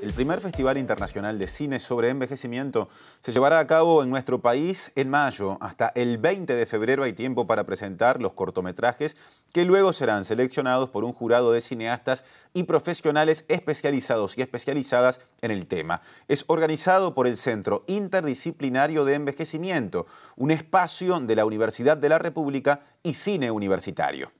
El primer Festival Internacional de Cine sobre Envejecimiento se llevará a cabo en nuestro país en mayo. Hasta el 20 de febrero hay tiempo para presentar los cortometrajes que luego serán seleccionados por un jurado de cineastas y profesionales especializados y especializadas en el tema. Es organizado por el Centro Interdisciplinario de Envejecimiento, un espacio de la Universidad de la República y Cine Universitario.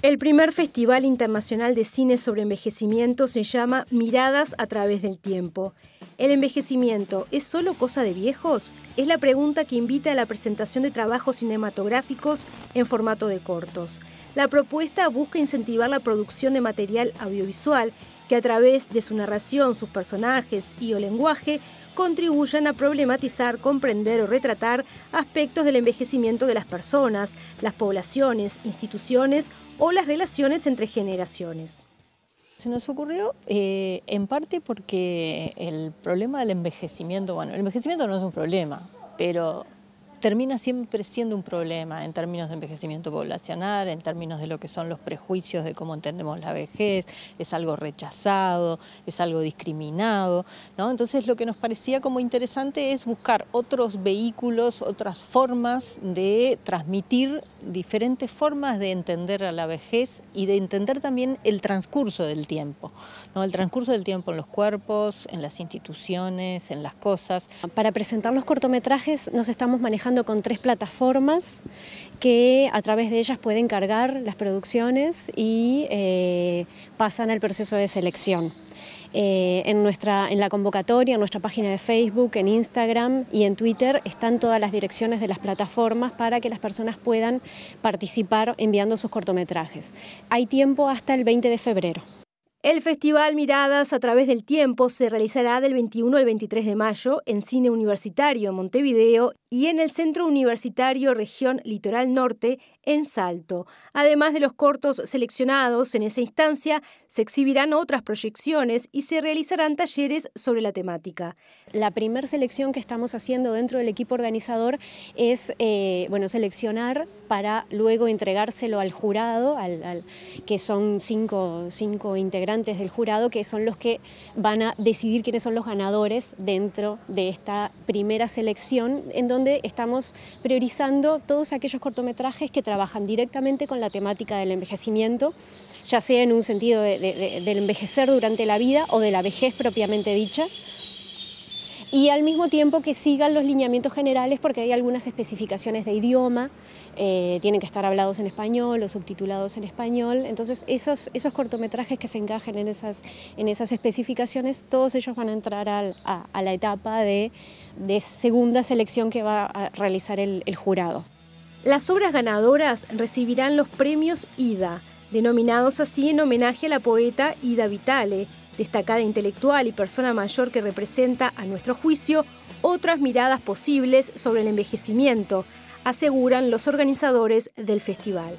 El primer Festival Internacional de Cine sobre Envejecimiento se llama Miradas a través del tiempo. ¿El envejecimiento es solo cosa de viejos? Es la pregunta que invita a la presentación de trabajos cinematográficos en formato de cortos. La propuesta busca incentivar la producción de material audiovisual que a través de su narración, sus personajes y o lenguaje contribuyan a problematizar, comprender o retratar aspectos del envejecimiento de las personas, las poblaciones, instituciones o las relaciones entre generaciones. Se nos ocurrió eh, en parte porque el problema del envejecimiento, bueno, el envejecimiento no es un problema, pero termina siempre siendo un problema en términos de envejecimiento poblacional, en términos de lo que son los prejuicios de cómo entendemos la vejez, es algo rechazado, es algo discriminado, ¿no? Entonces lo que nos parecía como interesante es buscar otros vehículos, otras formas de transmitir diferentes formas de entender a la vejez y de entender también el transcurso del tiempo, ¿no? El transcurso del tiempo en los cuerpos, en las instituciones, en las cosas. Para presentar los cortometrajes nos estamos manejando con tres plataformas que a través de ellas pueden cargar las producciones y eh, pasan al proceso de selección. Eh, en, nuestra, en la convocatoria, en nuestra página de Facebook, en Instagram y en Twitter están todas las direcciones de las plataformas para que las personas puedan participar enviando sus cortometrajes. Hay tiempo hasta el 20 de febrero. El festival Miradas a través del tiempo se realizará del 21 al 23 de mayo en Cine Universitario en Montevideo y en el Centro Universitario Región Litoral Norte, en Salto. Además de los cortos seleccionados en esa instancia, se exhibirán otras proyecciones y se realizarán talleres sobre la temática. La primera selección que estamos haciendo dentro del equipo organizador es eh, bueno, seleccionar para luego entregárselo al jurado, al, que son cinco, integrantes del jurado, que son los que van a decidir quiénes son los ganadores dentro de esta primera selección, en donde estamos priorizando todos aquellos cortometrajes que trabajan directamente con la temática del envejecimiento, ya sea en un sentido del envejecer durante la vida o de la vejez propiamente dicha y al mismo tiempo que sigan los lineamientos generales porque hay algunas especificaciones de idioma, eh, tienen que estar hablados en español o subtitulados en español, entonces esos, esos cortometrajes que se encajen en esas, en esas especificaciones, todos ellos van a entrar a, la etapa de, segunda selección que va a realizar el jurado. Las obras ganadoras recibirán los premios IDA, denominados así en homenaje a la poeta Ida Vitale, destacada intelectual y persona mayor que representa, a nuestro juicio, otras miradas posibles sobre el envejecimiento, aseguran los organizadores del festival.